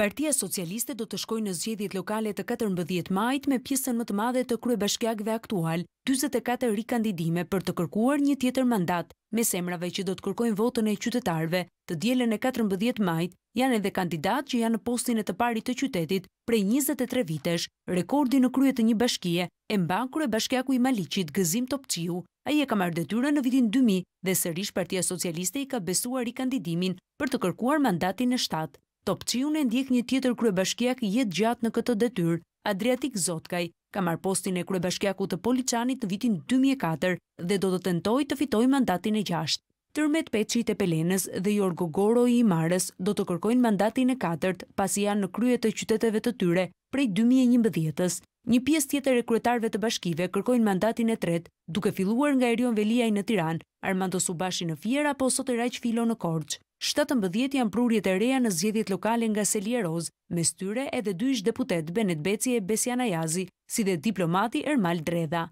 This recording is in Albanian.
Partia Socialiste do të shkoj në zgjedhjet lokale të 14 majt me pjesën më të madhe të krye bashkjakve aktual, 24 rikandidime për të kërkuar një tjetër mandat, me semrave që do të kërkojnë votën e qytetarve, të djelen e 14 majt, janë edhe kandidat që janë në postin e të parit të qytetit prej 23 vitesh, rekordi në krye të një bashkje, e mba krye bashkjaku i Malicit Gëzim Topciu, a e ka marrë detyre në vitin 2000 dhe sërish Partia Socialiste i ka besuar kandidimin për të kërkuar mandatin e 7. Topçiun e ndjek një tjetër kryebashkiak jetë gjatë në këtë detyrë, Adriatik Zotkaj, ka marrë postin e kryebashkiaku të Policanit të vitin 2004 dhe do të tentoj të fitoj mandatin e gjasht. Tërmet Peqit e Pelenës dhe Jorgo Goro i Imares do të kërkojnë mandatin e katërt pas i janë në kryet të qyteteve të tyre prej 2011-ës. Një pjesë tjetër e kryetarve të bashkive kërkojnë mandatin e tret duke filluar nga Erion Veliaj në Tiran, Armando Subashi në Fier apo sot e Rajq Filo në Korqë. 17 janë prurjet e reja në zgjedhjet lokale nga Selje Roz, me styre edhe dy ish deputet Benet Beci e Besiana Jazi, si dhe diplomati Ermal Dredha.